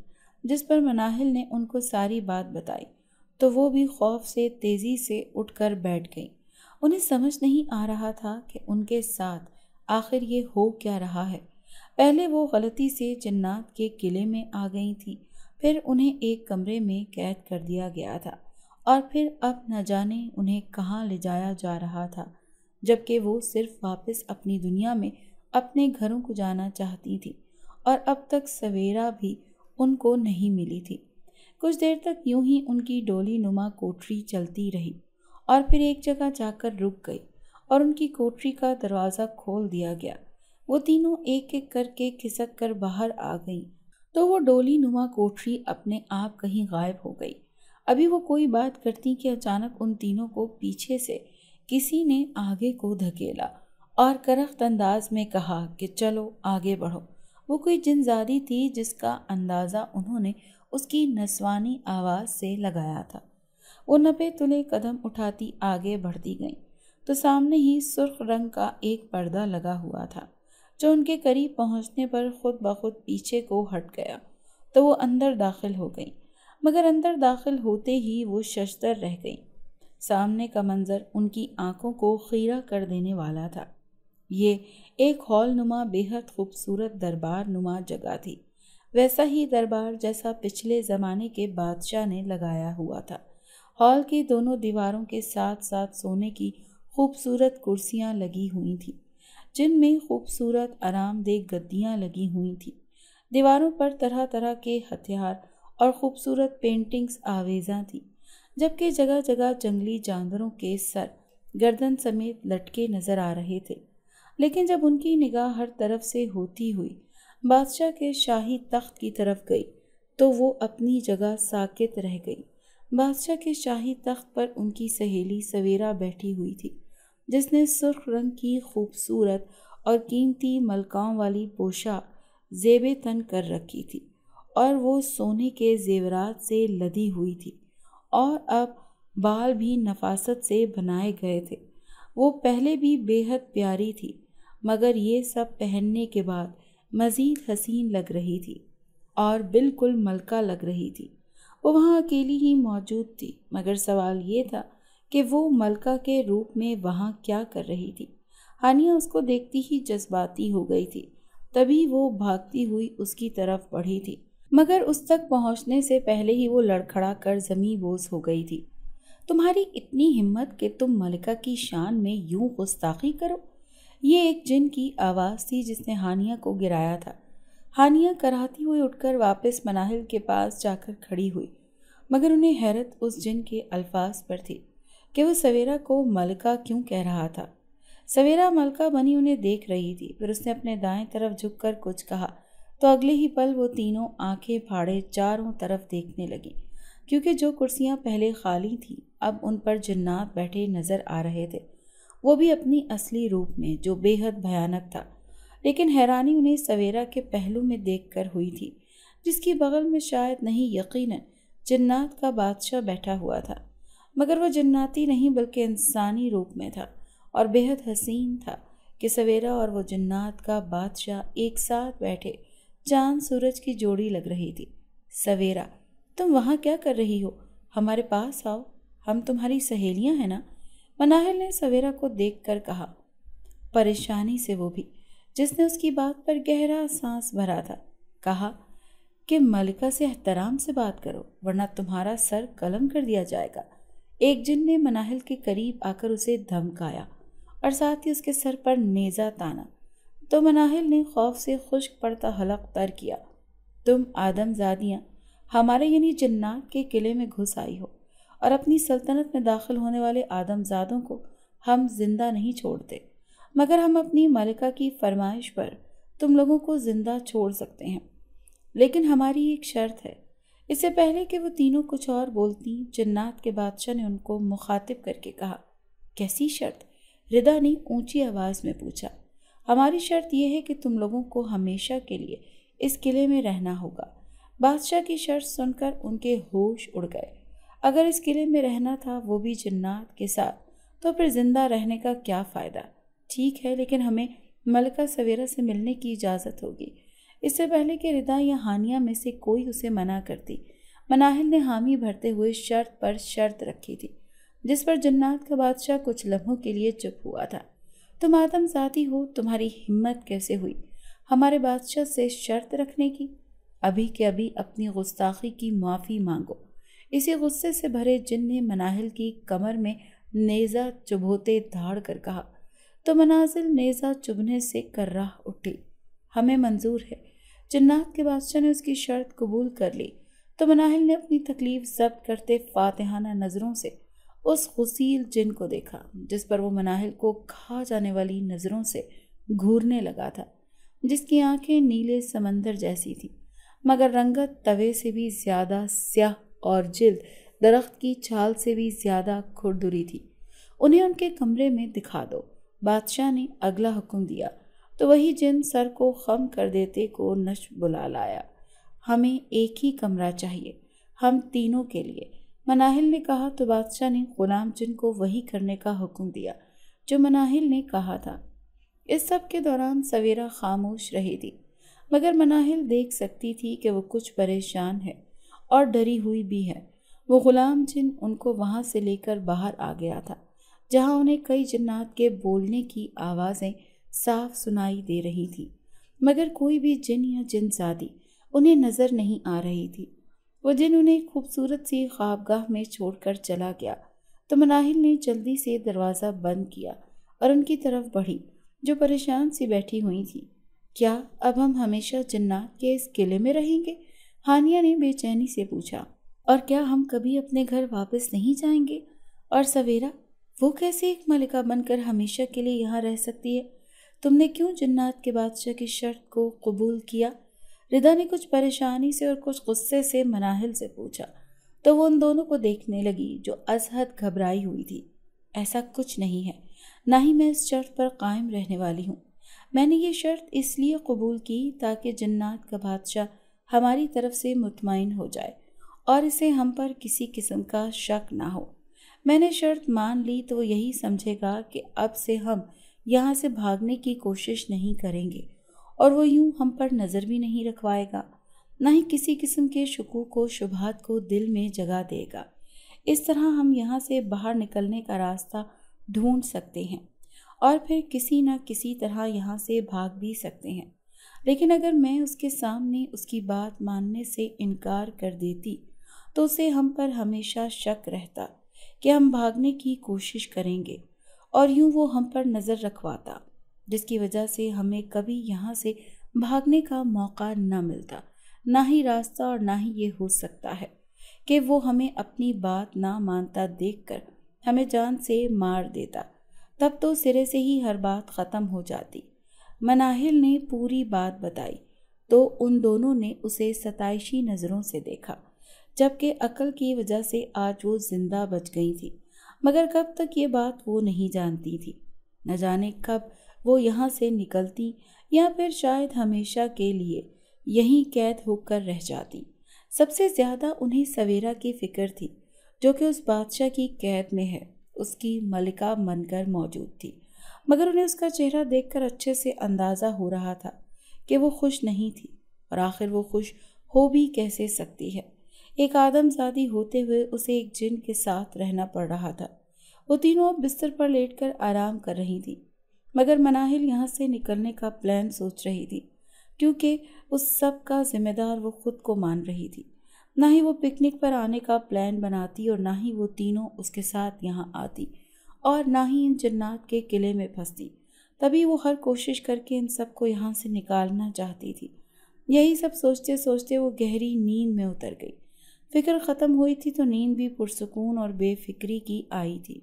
जिस पर मनाहिल ने उनको सारी बात बताई तो वो भी खौफ से तेज़ी से उठकर बैठ गई उन्हें समझ नहीं आ रहा था कि उनके साथ आखिर ये हो क्या रहा है पहले वो गलती से जन्नात के किले में आ गई थी फिर उन्हें एक कमरे में कैद कर दिया गया था और फिर अब न जाने उन्हें कहाँ ले जाया जा रहा था जबकि वो सिर्फ वापस अपनी दुनिया में अपने घरों को जाना चाहती थी और अब तक सवेरा भी उनको नहीं मिली थी कुछ देर तक यूं ही उनकी डोली नुमा कोठरी चलती रही और फिर एक जगह जाकर रुक गई और उनकी कोठरी का दरवाज़ा खोल दिया गया वो तीनों एक एक करके खिसक कर बाहर आ गईं तो वो डोली नुमा कोठरी अपने आप कहीं गायब हो गई अभी वो कोई बात करती कि अचानक उन तीनों को पीछे से किसी ने आगे को धकेला और करख्त अंदाज में कहा कि चलो आगे बढ़ो वो कोई जिनजादी थी जिसका अंदाज़ा उन्होंने उसकी नस्वानी आवाज़ से लगाया था वो नपे तुले कदम उठाती आगे बढ़ती गईं तो सामने ही सुर्ख रंग का एक पर्दा लगा हुआ था जो उनके करीब पहुंचने पर खुद ब खुद पीछे को हट गया तो वो अंदर दाखिल हो गई मगर अंदर दाखिल होते ही वो शशतर रह गईं सामने का मंज़र उनकी आंखों को खीरा कर देने वाला था ये एक हॉल नुमा बेहद खूबसूरत दरबार नुमा जगह थी वैसा ही दरबार जैसा पिछले ज़माने के बादशाह ने लगाया हुआ था हॉल की दोनों दीवारों के साथ साथ सोने की खूबसूरत कुर्सियाँ लगी हुई थीं जिनमें खूबसूरत आरामदेह गद्दियाँ लगी हुई थीं दीवारों पर तरह तरह के हथियार और ख़ूबसूरत पेंटिंग्स आवेजा थी जबकि जगह जगह जंगली जानवरों के सर गर्दन समेत लटके नज़र आ रहे थे लेकिन जब उनकी निगाह हर तरफ से होती हुई बादशाह के शाही तख्त की तरफ गई तो वो अपनी जगह साकित रह गई बादशाह के शाही तख्त पर उनकी सहेली सवेरा बैठी हुई थी जिसने सुर्ख रंग की खूबसूरत और कीमती मलकाओं वाली पोशाक जेब तन कर रखी थी और वो सोने के जेवरात से लदी हुई थी और अब बाल भी नफासत से बनाए गए थे वो पहले भी बेहद प्यारी थी मगर ये सब पहनने के बाद मज़ीद हसीन लग रही थी और बिल्कुल मलका लग रही थी वो वहाँ अकेली ही मौजूद थी मगर सवाल ये था कि वो मलका के रूप में वहाँ क्या कर रही थी हानिया उसको देखती ही जज्बाती हो गई थी तभी वो भागती हुई उसकी तरफ बढ़ी थी मगर उस तक पहुँचने से पहले ही वो लड़खड़ा कर जमी बोस हो गई थी तुम्हारी इतनी हिम्मत कि तुम मलका की शान में यूं गुस्ताखी करो ये एक जिन की आवाज़ थी जिसने हानिया को गिराया था हानिया कराहती हुई उठकर वापस मनाहिल के पास जाकर खड़ी हुई मगर उन्हें हैरत उस जिन के अल्फाज पर थी कि वो सवेरा को मलका क्यों कह रहा था सवेरा मलका बनी उन्हें देख रही थी फिर उसने अपने दाएं तरफ झुककर कुछ कहा तो अगले ही पल वो तीनों आंखें फाड़े चारों तरफ देखने लगी क्योंकि जो कुर्सियां पहले खाली थीं अब उन पर जन्नात बैठे नज़र आ रहे थे वो भी अपनी असली रूप में जो बेहद भयानक था लेकिन हैरानी उन्हें सवेरा के पहलू में देखकर हुई थी जिसकी बगल में शायद नहीं यकीन जन्नात का बादशाह बैठा हुआ था मगर वह जन्नाती नहीं बल्कि इंसानी रूप में था और बेहद हसीन था कि सवेरा और वो जन्नात का बादशाह एक साथ बैठे चांद सूरज की जोड़ी लग रही थी सवेरा तुम वहाँ क्या कर रही हो हमारे पास आओ हम तुम्हारी सहेलियाँ हैं ना मनाहल ने सवेरा को देख कर कहा परेशानी से वो भी जिसने उसकी बात पर गहरा सांस भरा था कहा कि मलिका से एहतराम से बात करो वरना तुम्हारा सर कलम कर दिया जाएगा एक जिन ने मनाहल के करीब आकर उसे धमकाया और साथ ही उसके सर पर नेज़ा ताना तो मनाहिल ने खौफ से खुश्क पड़ता हलक तर किया तुम आदमजादियाँ हमारे यानी जन्नात के किले में घुस आई हो और अपनी सल्तनत में दाखिल होने वाले आदमजादों को हम जिंदा नहीं छोड़ते मगर हम अपनी मलिका की फरमाइश पर तुम लोगों को जिंदा छोड़ सकते हैं लेकिन हमारी एक शर्त है इससे पहले कि वो तीनों कुछ और बोलती जन्नात के बादशाह ने उनको मुखातिब करके कहा कैसी शर्त रिदा ने ऊंची आवाज़ में पूछा हमारी शर्त यह है कि तुम लोगों को हमेशा के लिए इस किले में रहना होगा बादशाह की शर्त सुनकर उनके होश उड़ गए अगर इस किले में रहना था वो भी जन्नात के साथ तो फिर ज़िंदा रहने का क्या फ़ायदा ठीक है लेकिन हमें मलका सवेरा से मिलने की इजाज़त होगी इससे पहले कि रिदा या हानिया में से कोई उसे मना करती मनाहिल ने हामी भरते हुए शर्त पर शर्त रखी थी जिस पर जन्नात का बादशाह कुछ लम्हों के लिए चुप हुआ था तुम आदम साथी हो तुम्हारी हिम्मत कैसे हुई हमारे बादशाह से शर्त रखने की अभी के अभी अपनी गुस्ताखी की माफ़ी मांगो इसी गुस्से से भरे जिन ने मनाहिल की कमर में नेज़ा चुभोते धाड़ कर कहा तो मनाजिल नेज़ा चुभने से कर्राह उठी हमें मंजूर है जन्नात के बादशाह ने उसकी शर्त कबूल कर ली तो मनाहिल ने अपनी तकलीफ जब्त करते फातेहाना नज़रों से उस गसील जिन को देखा जिस पर वो मनाहिल को खा जाने वाली नज़रों से घूरने लगा था जिसकी आंखें नीले समंदर जैसी थीं मगर रंगत तवे से भी ज़्यादा स्याह और जिल्द दरख्त की छाल से भी ज़्यादा खुरदुरी थी उन्हें उनके कमरे में दिखा दो बादशाह ने अगला हुक्म दिया तो वही जिन सर को खम कर देते को नश बुला लाया हमें एक ही कमरा चाहिए हम तीनों के लिए मनाहिल ने कहा तो बादशाह ने गुलाम जिन को वही करने का हुक्म दिया जो मनाहिल ने कहा था इस सब के दौरान सवेरा खामोश रही थी मगर मनाहिल देख सकती थी कि वो कुछ परेशान है और डरी हुई भी है वो ग़ुलाम जिन उनको वहाँ से लेकर बाहर आ गया था जहाँ उन्हें कई जन्नात के बोलने की आवाज़ें साफ सुनाई दे रही थी मगर कोई भी जिन या जिन जादी उन्हें नज़र नहीं आ रही थी वो जिन उन्हें खूबसूरत सी ख्वाबगाह में छोड़कर चला गया तो मनाहिल ने जल्दी से दरवाज़ा बंद किया और उनकी तरफ बढ़ी जो परेशान सी बैठी हुई थी क्या अब हम हमेशा जन्नात के इस किले में रहेंगे हानिया ने बेचैनी से पूछा और क्या हम कभी अपने घर वापस नहीं जाएंगे और सवेरा वो कैसे एक मलिका बनकर हमेशा के लिए यहाँ रह सकती है तुमने क्यों जन्नात के बादशाह की शर्त को कबूल किया रिदा ने कुछ परेशानी से और कुछ गुस्से से मनाहिल से पूछा तो वो उन दोनों को देखने लगी जो असहद घबराई हुई थी ऐसा कुछ नहीं है ना ही मैं इस शर्त पर कायम रहने वाली हूँ मैंने ये शर्त इसलिए कबूल की ताकि जन्नात का बादशाह हमारी तरफ से मुतमिन हो जाए और इसे हम पर किसी किस्म का शक ना हो मैंने शर्त मान ली तो यही समझेगा कि अब से हम यहाँ से भागने की कोशिश नहीं करेंगे और वो यूं हम पर नज़र भी नहीं रखवाएगा ना ही किसी किस्म के शकु को शुभात को दिल में जगा देगा इस तरह हम यहाँ से बाहर निकलने का रास्ता ढूंढ सकते हैं और फिर किसी न किसी तरह यहाँ से भाग भी सकते हैं लेकिन अगर मैं उसके सामने उसकी बात मानने से इनकार कर देती तो उसे हम पर हमेशा शक रहता कि हम भागने की कोशिश करेंगे और यूं वो हम पर नज़र रखवाता जिसकी वजह से हमें कभी यहाँ से भागने का मौका न मिलता ना ही रास्ता और ना ही ये हो सकता है कि वो हमें अपनी बात ना मानता देखकर हमें जान से मार देता तब तो सिरे से ही हर बात ख़त्म हो जाती मनाहिल ने पूरी बात बताई तो उन दोनों ने उसे सताइशी नज़रों से देखा जबकि अकल की वजह से आज वो ज़िंदा बच गई थी मगर कब तक ये बात वो नहीं जानती थी न जाने कब वो यहाँ से निकलती या फिर शायद हमेशा के लिए यहीं कैद होकर रह जाती सबसे ज़्यादा उन्हें सवेरा की फ़िक्र थी जो कि उस बादशाह की कैद में है उसकी मलिका बनकर मौजूद थी मगर उन्हें उसका चेहरा देखकर अच्छे से अंदाज़ा हो रहा था कि वो खुश नहीं थी और आखिर वो खुश हो भी कैसे सकती है एक आदमजादी होते हुए उसे एक जिन के साथ रहना पड़ रहा था वो तीनों अब बिस्तर पर लेटकर आराम कर रही थी मगर मनाहिल यहाँ से निकलने का प्लान सोच रही थी क्योंकि उस सब का जिम्मेदार वो खुद को मान रही थी ना ही वो पिकनिक पर आने का प्लान बनाती और ना ही वो तीनों उसके साथ यहाँ आती और ना ही इन जन्नात के किले में फंसती तभी वो हर कोशिश करके इन सब को यहाँ से निकालना चाहती थी यही सब सोचते सोचते वो गहरी नींद में उतर गई फिक्र ख़त्म हुई थी तो नींद भी पुरसकून और बेफिक्री की आई थी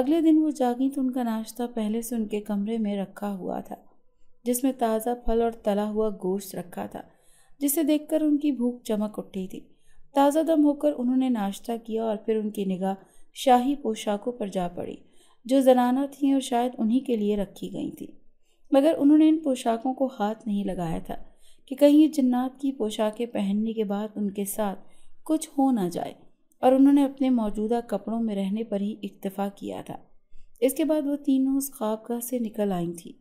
अगले दिन वो जागी तो उनका नाश्ता पहले से उनके कमरे में रखा हुआ था जिसमें ताज़ा फल और तला हुआ गोश्त रखा था जिसे देखकर उनकी भूख चमक उठी थी ताज़ा दम होकर उन्होंने नाश्ता किया और फिर उनकी निगाह शाही पोशाकों पर जा पड़ी जो जनाना थी और शायद उन्हीं के लिए रखी गई थी मगर उन्होंने इन पोशाकों को हाथ नहीं लगाया था कि कहीं ये जन्नात की पोशाकें पहनने के बाद उनके साथ कुछ हो ना जाए और उन्होंने अपने मौजूदा कपड़ों में रहने पर ही इक्तफ़ा किया था इसके बाद वो तीनों उस ख्वाबगाह से निकल आई थी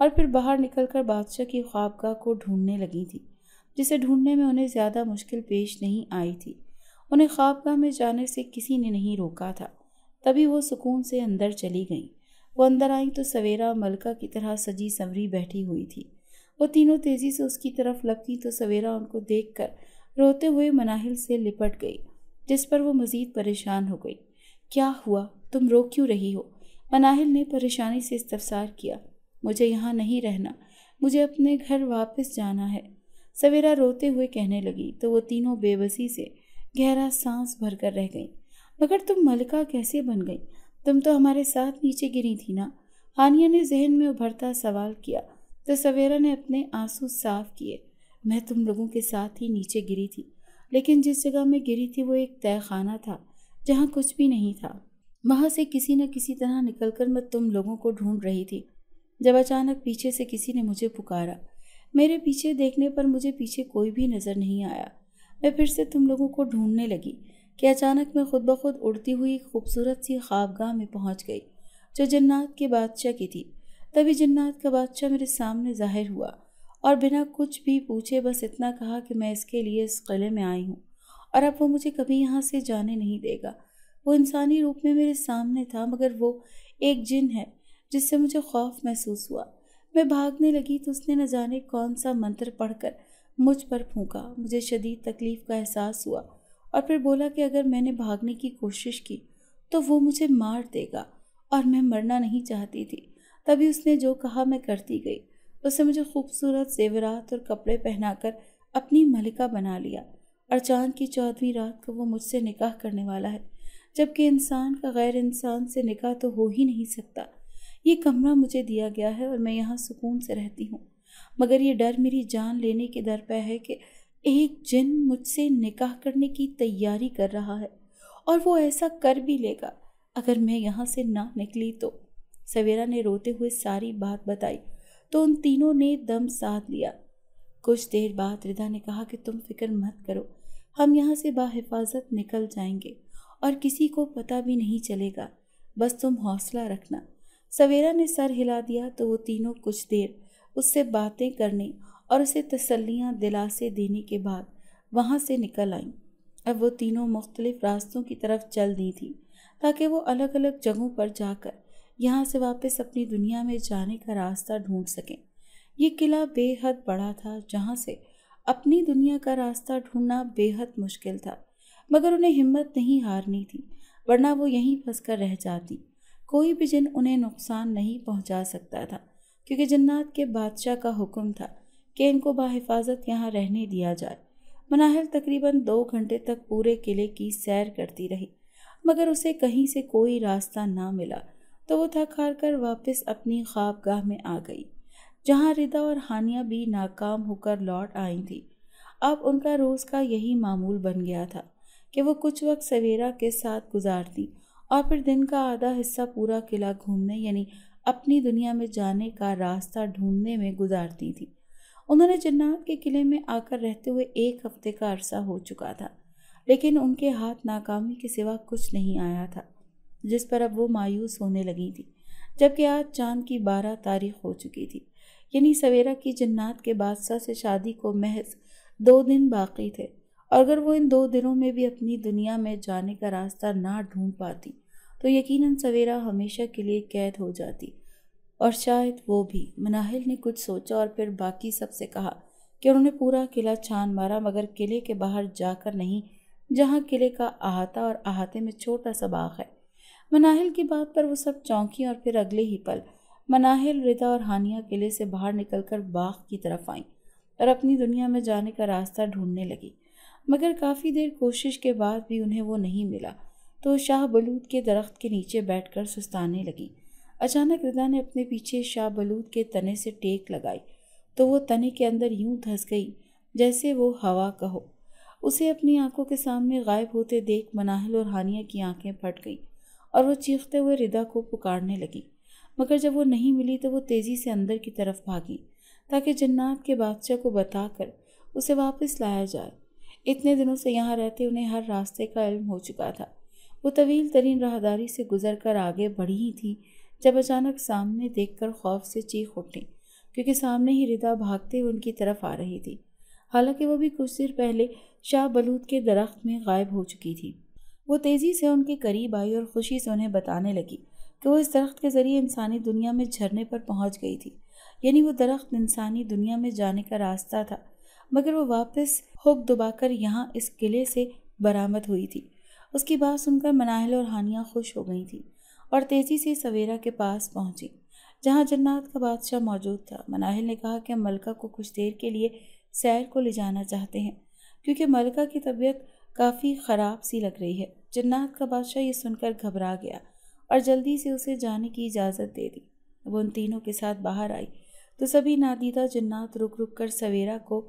और फिर बाहर निकल कर बादशाह की ख्वाबगाह को ढूंढने लगी थी जिसे ढूंढने में उन्हें ज़्यादा मुश्किल पेश नहीं आई थी उन्हें ख्वाबगाह में जाने से किसी ने नहीं रोका था तभी वो सुकून से अंदर चली गईं वो अंदर आई तो सवेरा मलका की तरह सजी संवरी बैठी हुई थी वो तीनों तेज़ी से उसकी तरफ लपकी तो सवेरा उनको देख कर रोते हुए मनाहिल से लिपट गई जिस पर वो मज़ीद परेशान हो गई क्या हुआ तुम रो क्यों रही हो मनाहिल ने परेशानी से इस्तफसार किया मुझे यहाँ नहीं रहना मुझे अपने घर वापस जाना है सवेरा रोते हुए कहने लगी तो वो तीनों बेबसी से गहरा सांस भरकर रह गई मगर तुम मलका कैसे बन गई तुम तो हमारे साथ नीचे गिरी थी ना हानिया ने जहन में उभरता सवाल किया तो सवेरा ने अपने आंसू साफ किए मैं तुम लोगों के साथ ही नीचे गिरी थी लेकिन जिस जगह मैं गिरी थी वो एक तय खाना था जहाँ कुछ भी नहीं था वहाँ से किसी न किसी तरह निकलकर मैं तुम लोगों को ढूंढ रही थी जब अचानक पीछे से किसी ने मुझे पुकारा मेरे पीछे देखने पर मुझे पीछे कोई भी नज़र नहीं आया मैं फिर से तुम लोगों को ढूंढने लगी कि अचानक मैं खुद ब खुद उड़ती हुई खूबसूरत सी ख्वाबगाह में पहुंच गई जो जन्नात के बादशाह की थी तभी जन्नात का बादशाह मेरे सामने जाहिर हुआ और बिना कुछ भी पूछे बस इतना कहा कि मैं इसके लिए इस किले में आई हूँ और अब वो मुझे कभी यहाँ से जाने नहीं देगा वो इंसानी रूप में मेरे सामने था मगर वो एक जिन है जिससे मुझे खौफ महसूस हुआ मैं भागने लगी तो उसने न जाने कौन सा मंत्र पढ़कर मुझ पर फूका मुझे शदीद तकलीफ़ का एहसास हुआ और फिर बोला कि अगर मैंने भागने की कोशिश की तो वो मुझे मार देगा और मैं मरना नहीं चाहती थी तभी उसने जो कहा मैं करती गई उसने मुझे खूबसूरत जेवरात और कपड़े पहनाकर अपनी मलिका बना लिया और चाँद की चौदहवीं रात को वो मुझसे निकाह करने वाला है जबकि इंसान का गैर इंसान से निकाह तो हो ही नहीं सकता ये कमरा मुझे दिया गया है और मैं यहाँ सुकून से रहती हूँ मगर ये डर मेरी जान लेने के दर पर है कि एक जिन मुझसे निकाह करने की तैयारी कर रहा है और वो ऐसा कर भी लेगा अगर मैं यहाँ से ना निकली तो सवेरा ने रोते हुए सारी बात बताई तो उन तीनों ने दम साध लिया कुछ देर बाद रिदा ने कहा कि तुम फिक्र मत करो हम यहाँ से बाहिफाजत निकल जाएंगे और किसी को पता भी नहीं चलेगा बस तुम हौसला रखना सवेरा ने सर हिला दिया तो वो तीनों कुछ देर उससे बातें करने और उसे तसल्लियाँ दिलासे देने के बाद वहाँ से निकल आईं अब वो तीनों मुख्तलिफ रास्तों की तरफ चल दी थी ताकि वो अलग अलग जगहों पर जाकर यहाँ से वापस अपनी दुनिया में जाने का रास्ता ढूंढ सकें ये किला बेहद बड़ा था जहाँ से अपनी दुनिया का रास्ता ढूंढना बेहद मुश्किल था मगर उन्हें हिम्मत नहीं हारनी थी वरना वो यहीं फंस कर रह जाती कोई भी जिन उन्हें नुकसान नहीं पहुंचा सकता था क्योंकि जन्नात के बादशाह का हुक्म था कि इनको बाहिफाजत यहाँ रहने दिया जाए मनाहल तकरीबन दो घंटे तक पूरे किले की सैर करती रही मगर उसे कहीं से कोई रास्ता ना मिला तो वो थक हार कर वापस अपनी ख्वाबगाह में आ गई जहाँ रिदा और हानिया भी नाकाम होकर लौट आई थी अब उनका रोज़ का यही मामूल बन गया था कि वो कुछ वक्त सवेरा के साथ गुजारती और फिर दिन का आधा हिस्सा पूरा किला घूमने यानी अपनी दुनिया में जाने का रास्ता ढूंढने में गुजारती थी उन्होंने जन्नात के किले में आकर रहते हुए एक हफ्ते का अरसा हो चुका था लेकिन उनके हाथ नाकामी के सिवा कुछ नहीं आया था जिस पर अब वो मायूस होने लगी थी जबकि आज चांद की बारह तारीख हो चुकी थी यानी सवेरा की जन्नात के बादशाह से शादी को महज दो दिन बाकी थे और अगर वो इन दो दिनों में भी अपनी दुनिया में जाने का रास्ता ना ढूंढ पाती तो यकीनन सवेरा हमेशा के लिए कैद हो जाती और शायद वो भी मनाहिल ने कुछ सोचा और फिर बाकी सबसे कहा कि उन्होंने पूरा किला छान मारा मगर किले के बाहर जाकर नहीं जहाँ किले का अहाता और अहाते में छोटा सा बाग है मनाहिल की बात पर वो सब चौंकी और फिर अगले ही पल मनाहिल रिदा और हानिया किले से बाहर निकलकर बाग की तरफ आईं और अपनी दुनिया में जाने का रास्ता ढूंढने लगी मगर काफ़ी देर कोशिश के बाद भी उन्हें वो नहीं मिला तो शाह बलूद के दरख्त के नीचे बैठकर सुस्ताने लगी अचानक रिदा ने अपने पीछे शाह बलूद के तने से टेक लगाई तो वो तने के अंदर यूं धंस गई जैसे वो हवा कहो उसे अपनी आंखों के सामने गायब होते देख मनाहल और हानिया की आंखें फट गई और वो चीखते हुए रिदा को पुकारने लगी मगर जब वो नहीं मिली तो वो तेज़ी से अंदर की तरफ भागी ताकि जन्नात के बादशाह को बताकर उसे वापस लाया जाए इतने दिनों से यहाँ रहते उन्हें हर रास्ते का इल्म हो चुका था वो तवील तरीन राहदारी से गुजर कर आगे बढ़ी ही थी जब अचानक सामने देख कर खौफ से चीख उठी क्योंकि सामने ही रिदा भागते हुए उनकी तरफ आ रही थी हालांकि वो भी कुछ देर पहले शाह बलूद के दरख्त में गायब हो चुकी थी वो तेज़ी से उनके करीब आई और ख़ुशी से उन्हें बताने लगी कि वो इस दरख्त के ज़रिए इंसानी दुनिया में झरने पर पहुंच गई थी यानी वो दरख्त इंसानी दुनिया में जाने का रास्ता था मगर वो वापस हुक दुबाकर यहाँ इस किले से बरामद हुई थी उसकी बात सुनकर मनाहल और हानिया खुश हो गई थी और तेज़ी से सवेरा के पास पहुंची जहां जन्नात का बादशाह मौजूद था मनाहल ने कहा कि मलका को कुछ देर के लिए सैर को ले जाना चाहते हैं क्योंकि मलका की तबीयत काफ़ी ख़राब सी लग रही है जन्नात का बादशाह ये सुनकर घबरा गया और जल्दी से उसे जाने की इजाज़त दे दी वो उन तीनों के साथ बाहर आई तो सभी नादीदा जन्नात रुक रुक कर सवेरा को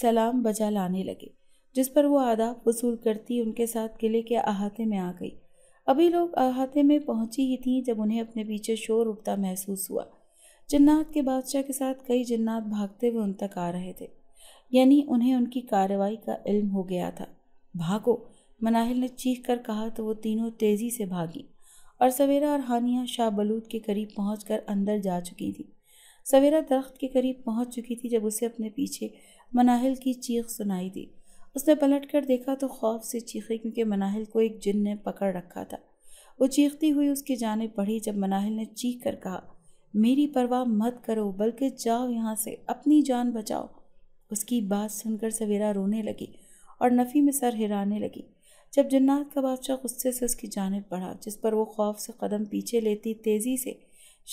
सलाम बजा लाने लगे जिस पर वो आदाब वसूल करती उनके साथ किले के अहाते में आ गई अभी लोग अहाते में पहुंची ही थीं जब उन्हें अपने पीछे शोर उठता महसूस हुआ जन्नात के बादशाह के साथ कई जन्नात भागते हुए उन तक आ रहे थे यानी उन्हें उनकी कार्रवाई का इल्म हो गया था भागो मनाहिल ने चीख कर कहा तो वो तीनों तेज़ी से भागी और सवेरा और हानिया शाह बलूद के करीब पहुँच कर अंदर जा चुकी थी सवेरा दरख्त के करीब पहुँच चुकी थी जब उसे अपने पीछे मनाहिल की चीख सुनाई दी उसने पलट कर देखा तो खौफ से चीखी क्योंकि मनाहिल को एक जिन ने पकड़ रखा था वो चीखती हुई उसकी जाने पड़ी जब मनाहिल ने चीख कर कहा मेरी परवाह मत करो बल्कि जाओ यहाँ से अपनी जान बचाओ उसकी बात सुनकर सवेरा रोने लगी और नफ़ी में सर हिराने लगी जब जन्नात का बादशाह गुस्से से उसकी जानब बढ़ा जिस पर वो खौफ से कदम पीछे लेती तेज़ी से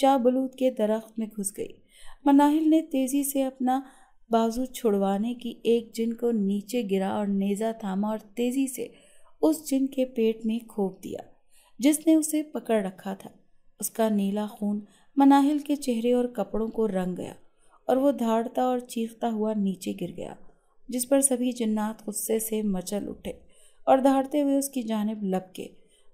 शाह बलूद के दरख्त में घुस गई मनाहिल ने तेज़ी से अपना बाजू छुड़वाने की एक जिन को नीचे गिरा और नेज़ा थामा और तेज़ी से उस जिन के पेट में खोप दिया जिसने उसे पकड़ रखा था उसका नीला खून मनाहिल के चेहरे और कपड़ों को रंग गया और वो धाड़ता और चीखता हुआ नीचे गिर गया जिस पर सभी जन्नात गुस्से से मचल उठे और दहाड़ते हुए उसकी जानब लपके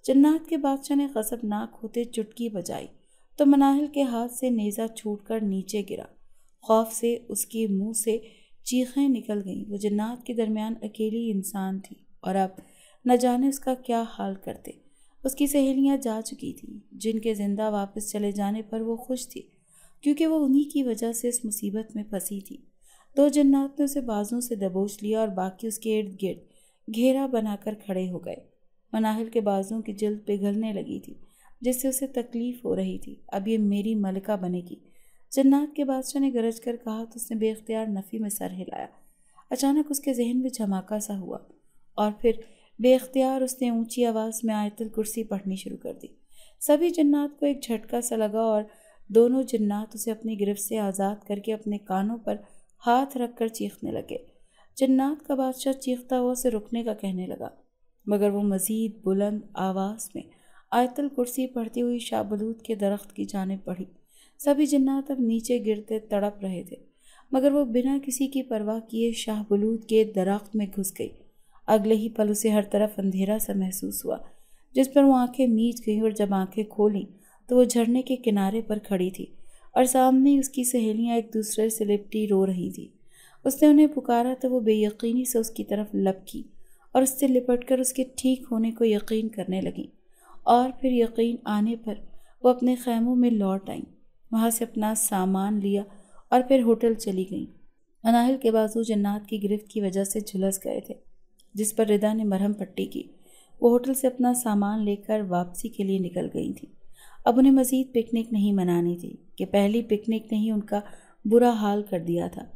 जन्नात के बादशाह ने गसबनाक होते चुटकी बजाई तो मनाहिल के हाथ से नेज़ा छूट कर नीचे गिरा खौफ से उसके मुंह से चीखें निकल गईं वो जन्नात के दरमियान अकेली इंसान थी और अब न जाने उसका क्या हाल करते उसकी सहेलियां जा चुकी थीं जिनके ज़िंदा वापस चले जाने पर वो खुश थी क्योंकि वो उन्हीं की वजह से इस मुसीबत में फंसी थी दो जन्नात ने उसे बाजों से दबोच लिया और बाकी उसके इर्द गिर्द घेरा बनाकर खड़े हो गए मनाहिल के बाजों की जल्द पिघलने लगी थी जिससे उसे तकलीफ़ हो रही थी अब ये मेरी मलिका बनेगी जन्नात के बादशाह ने गरज कर कहा तो उसने बेख्तियार नफ़ी में सर हिलाया अचानक उसके जहन में झमाका सा हुआ और फिर बेख्तियार उसने ऊंची आवाज़ में आयतल कुर्सी पढ़नी शुरू कर दी सभी जन्नात को एक झटका सा लगा और दोनों जन्नात उसे अपनी गिरफ्त से आज़ाद करके अपने कानों पर हाथ रख कर चीखने लगे जन्नात का बादशाह चीखता हुआ उसे रुकने का कहने लगा मगर वो मज़ीद बुलंद आवाज़ में आयतल कुर्सी पढ़ती हुई शाबलूत के दरख्त की जानब पढ़ी सभी जन्नात अब नीचे गिरते तड़प रहे थे मगर वो बिना किसी की परवाह किए शाहबलूद के दरख्त में घुस गई अगले ही पल उसे हर तरफ अंधेरा सा महसूस हुआ जिस पर वो आंखें मीच गईं और जब आंखें खोली तो वो झरने के किनारे पर खड़ी थी और सामने उसकी सहेलियां एक दूसरे से लिपटी रो रही थी उसने उन्हें पुकारा तो वो बेयकीनी से उसकी तरफ लपकी और उससे लिपट कर उसके ठीक होने को यकीन करने लगी और फिर यकीन आने पर वो अपने खैमों में लौट आईं वहाँ से अपना सामान लिया और फिर होटल चली गई अनाहिल के बाजू जन्नात की गिरफ्त की वजह से झुलस गए थे जिस पर रिदा ने मरहम पट्टी की वो होटल से अपना सामान लेकर वापसी के लिए निकल गई थी अब उन्हें मज़ीद पिकनिक नहीं मनानी थी कि पहली पिकनिक ने ही उनका बुरा हाल कर दिया था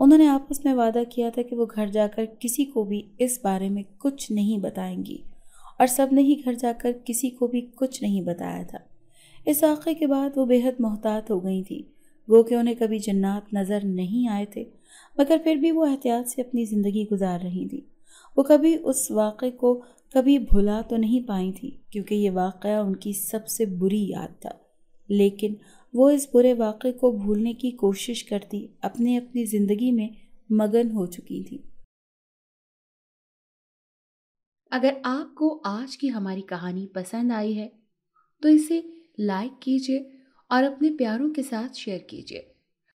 उन्होंने आपस में वादा किया था कि वो घर जाकर किसी को भी इस बारे में कुछ नहीं बताएंगी और सब ने ही घर जाकर किसी को भी कुछ नहीं बताया था इस वाक़े के बाद वो बेहद मोहतात हो गई थी गो कि उन्हें कभी जन्नात नज़र नहीं आए थे मगर फिर भी वो एहतियात से अपनी ज़िंदगी गुजार रही थी वो कभी उस वाक़े को कभी भुला तो नहीं पाई थी क्योंकि ये वाक़ उनकी सबसे बुरी याद था लेकिन वो इस बुरे वाक़े को भूलने की कोशिश करती अपने अपनी ज़िंदगी में मगन हो चुकी थी अगर आपको आज की हमारी कहानी पसंद आई है तो इसे लाइक कीजिए और अपने प्यारों के साथ शेयर कीजिए